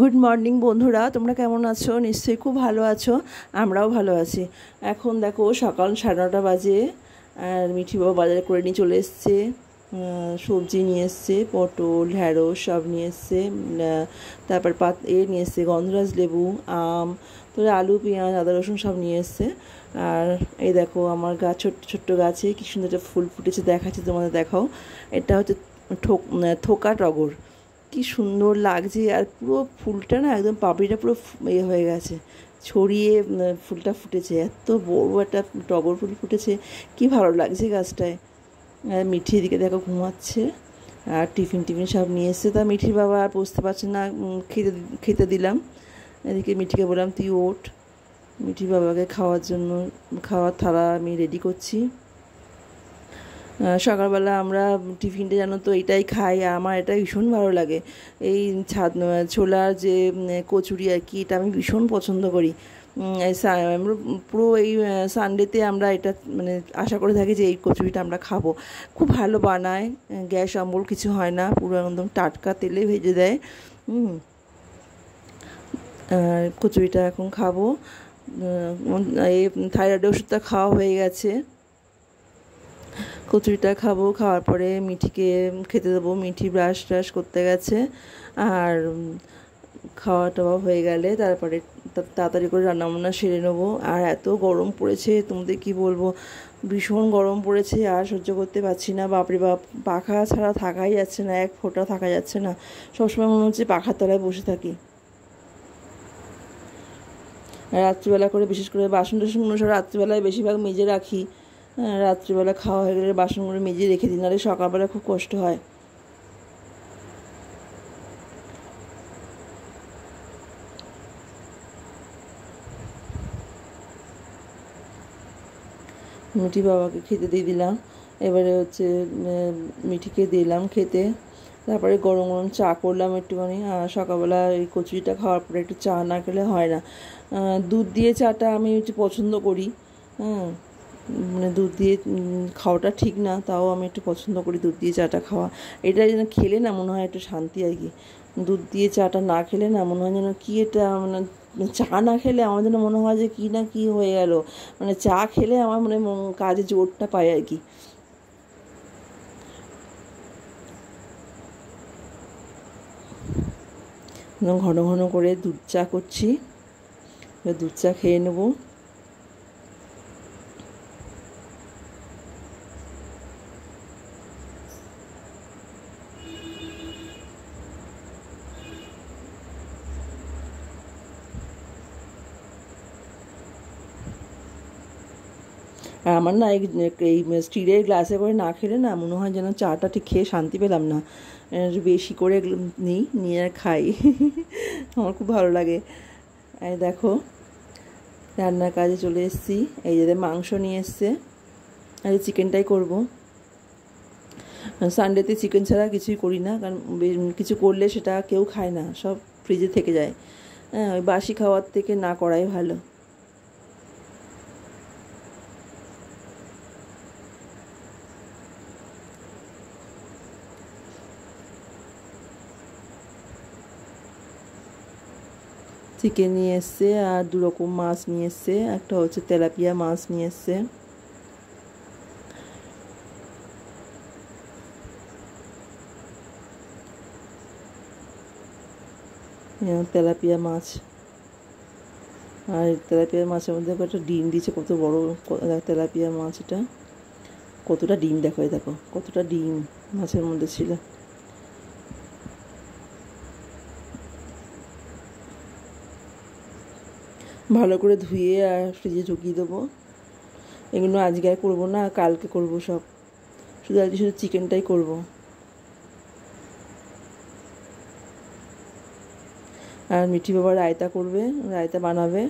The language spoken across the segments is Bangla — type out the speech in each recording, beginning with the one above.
গুড মর্নিং বন্ধুরা তোমরা কেমন আছো নিশ্চয়ই খুব ভালো আছো আমরাও ভালো আছি এখন দেখো সকাল সাড়ে নটা বাজে আর মিঠিবাবু বাজার করে নিয়ে চলে এসছে সবজি নিয়ে এসছে পটল ঢ্যাঁড়স সব নিয়ে এসছে তারপর পাত এ নিয়ে এসছে গন্ধরাজ লেবু আম তারপরে আলু পেঁয়াজ আদা রসুন সব নিয়ে এসছে আর এই দেখো আমার গাছ ছোট্ট ছোট্ট গাছে কী সুন্দর একটা ফুল ফুটেছে দেখাচ্ছে তোমাদের দেখাও এটা হচ্ছে ঠোক থোকা টগর কি সুন্দর লাগছে আর পুরো ফুলটা না একদম পাপড়িটা পুরো ইয়ে হয়ে গেছে ছড়িয়ে ফুলটা ফুটেছে এত বড় একটা টগর ফুল ফুটেছে কি ভালো লাগছে গাছটায় আর মিঠি এদিকে দেখো ঘুমাচ্ছে আর টিফিন টিফিন সব নিয়ে এসছে তা মিঠির বাবা আর বসতে পারছে না খেতে খেতে দিলাম এদিকে মিঠিকে বললাম তুই ওঠ মিঠির বাবাকে খাওয়ার জন্য খাওয়ার থালা আমি রেডি করছি সকালবেলা আমরা টিফিনটা জানো তো এটাই খাই আমার এটা ভীষণ ভালো লাগে এই ছাদ ছোলার যে কচুরি আর কি এটা আমি ভীষণ পছন্দ করি আমরা পুরো এই সানডেতে আমরা এটা মানে আশা করে থাকি যে এই কচুরিটা আমরা খাবো খুব ভালো বানায় গ্যাস অম্বল কিছু হয় না পুরো একদম টাটকা তেলে ভেজে দেয় আর কচুরিটা এখন খাবো এই থাইরয়েড ওষুধটা খাওয়া হয়ে গেছে কচুরিটা খাবো খাওয়ার পরে মিঠিকে খেতে দেবো মিঠি ব্রাশ ট্রাশ করতে গেছে আর খাওয়া টাওয়া হয়ে গেলে তারপরে তাড়াতাড়ি করে রান্নাবান্না সেরে নেবো আর এত গরম পড়েছে তোমাদের কি বলবো ভীষণ গরম পড়েছে আর সহ্য করতে পারছি না বাপরে বাপ পাখা ছাড়া থাকাই যাচ্ছে না এক ফোঁটা থাকা যাচ্ছে না সবসময় মনে হচ্ছে পাখার তলায় বসে থাকি রাত্রিবেলা করে বিশেষ করে বাসন টাসনগুলো সব রাত্রিবেলায় বেশিরভাগ মেজে রাখি হ্যাঁ, রাত্রিবেলা খাওয়া হয়ে গেলে বাসনগুলো মেজে রেখে দিই আরে সকালবেলা খুব কষ্ট হয় মিঠি বাবাকে খেতে দিয়ে দিলাম এবারে হচ্ছে মিঠিকে দিলাম খেতে তারপরে গরম গরম চা করলাম একটুখানি সকালবেলা এই কচুরিটা খাওয়ার পরে একটু চা না খেলে হয় না দুধ দিয়ে চাটা আমি হচ্ছে পছন্দ করি হ্যাঁ মানে দুধ দিয়ে খাওয়াটা ঠিক না তাও আমি একটু পছন্দ করি দুধ দিয়ে চাটা খাওয়া এটা যেন খেলে না মনে হয় একটু শান্তি আর কি দুধ দিয়ে চাটা না খেলে না মনে হয় যেন কী এটা মানে চা না খেলে আমার যেন মনে হয় যে কী না কী হয়ে গেল মানে চা খেলে আমার মানে কাজে জোরটা পায় আর কি ঘন ঘন করে দুধ চা করছি দুধ চা খেয়ে নেবো আমার না এই স্টিলের গ্লাসে করে না খেলে না মনে হয় যেন চাটা ঠিক খেয়ে শান্তি পেলাম না বেশি করে নিই নিয়ে আর খাই আমার খুব ভালো লাগে এই দেখো রান্নার কাজে চলে এসেছি এই যাদের মাংস নিয়ে এসছে আর চিকেনটাই করব সানডেতে চিকেন ছাড়া কিছুই করি না কারণ কিছু করলে সেটা কেউ খায় না সব ফ্রিজে থেকে যায় হ্যাঁ ওই বাসি খাওয়ার থেকে না করাই ভালো চিকেন নিয়ে এসছে আর দু রকম মাছ নিয়ে এসছে একটা হচ্ছে তেলাপিয়া মাছ নিয়ে এসছে হ্যাঁ, তেলাপিয়া মাছ আর তেলাপিয়া মাছের মধ্যে একটা ডিম দিচ্ছে কত বড় তেলাপিয়া মাছ এটা কতটা ডিম দেখো দেখো কতটা ডিম মাছের মধ্যে ছিল ভালো করে ধুয়ে আর ফ্রিজে ঢুকিয়ে দেবো এগুলো আজকে আর করবো না কালকে করব সব শুধু আজকে শুধু চিকেনটাই করব আর মিঠি বাবা রায়তা করবে রায়তা বানাবে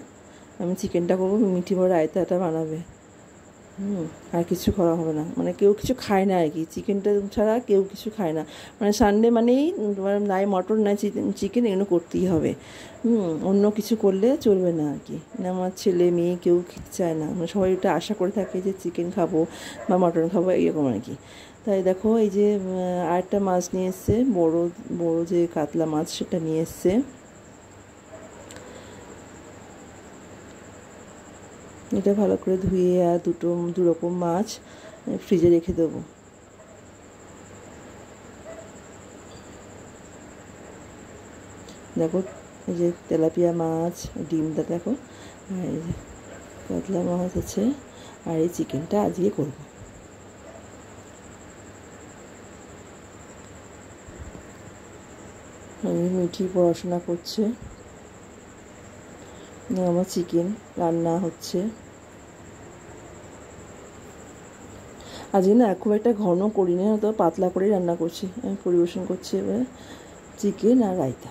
আমি চিকেনটা করবো মিঠি বাবা রায়তাটা বানাবে হুম আর কিছু করা হবে না মানে কেউ কিছু খায় না আর কি চিকেনটা ছাড়া কেউ কিছু খায় না মানে সানডে মানেই তোমার নাই মটন নাই চিকেন এগুলো করতেই হবে হুম অন্য কিছু করলে চলবে না আর কি মানে আমার ছেলে মেয়ে কেউ খেতে চায় না মানে সবাই ওটা আশা করে থাকে যে চিকেন খাবো বা মটন খাবো এরকম আর কি তাই দেখো এই যে আরেকটা মাছ নিয়ে এসছে বড়ো বড়ো যে কাতলা মাছ সেটা নিয়ে এসছে এটা ভালো করে ধুয়ে আর দুটো দুরকম মাছ ফ্রিজে রেখে দেবো দেখো এই যে তেলাপিয়া মাছ ডিমটা দেখো আর কাতলা মাছ আছে আর এই চিকেনটা আজকে করবো আমি মিঠি পড়াশোনা করছে আমার চিকেন রান্না হচ্ছে আজকে না খুব একটা ঘন করি না তো পাতলা করেই রান্না করছি আমি পরিবেশন করছি এবারে চিকেন আর রায়তা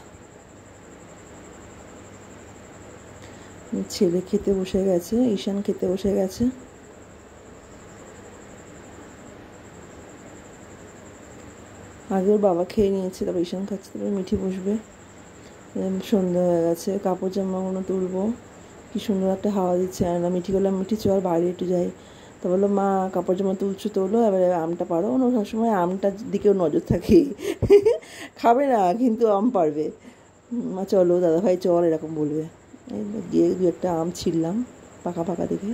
ছেলে খেতে বসে গেছে ঈশান খেতে বসে গেছে আগে ওর বাবা খেয়ে নিয়েছে তারপর ঈশান খাচ্ছে তারপরে মিঠি বসবে সন্ধ্যা হয়ে গেছে কাপড় জামাগুলো তুলবো কি সুন্দর একটা হাওয়া দিচ্ছে আর না মিঠি গেলাম মিঠি চল বাইরে একটু যাই তো বললো মা কাপড় জামা তুলছো তোলো এবারে আমটা পারো না সবসময় আমটার দিকেও নজর থাকে খাবে না কিন্তু আম পারবে মা চলো দাদাভাই চল এরকম বলবে গিয়ে দু একটা আম ছিললাম পাকা পাকা দেখে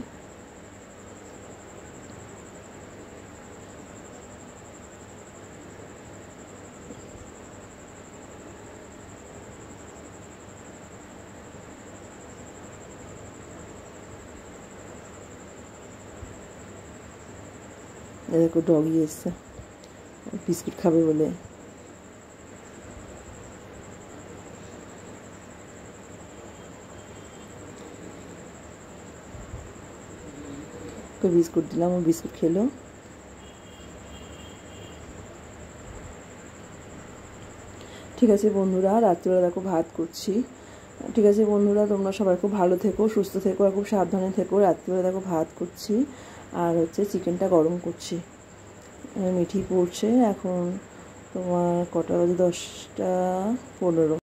देखो डॉगी इससे बिस्किट खावे बोले को बिस्कुट दिल बिस्कुट खेल ठीक है बंधुरा रात भात कर ঠিক আছে বন্ধুরা তোমরা সবাই খুব ভালো থেকো সুস্থ থেকো আর খুব সাবধানে থেকো রাত্রিবেলা দেখো ভাত করছি আর হচ্ছে চিকেনটা গরম করছি মিঠি পড়ছে এখন তোমার কটা বাজে দশটা পনেরো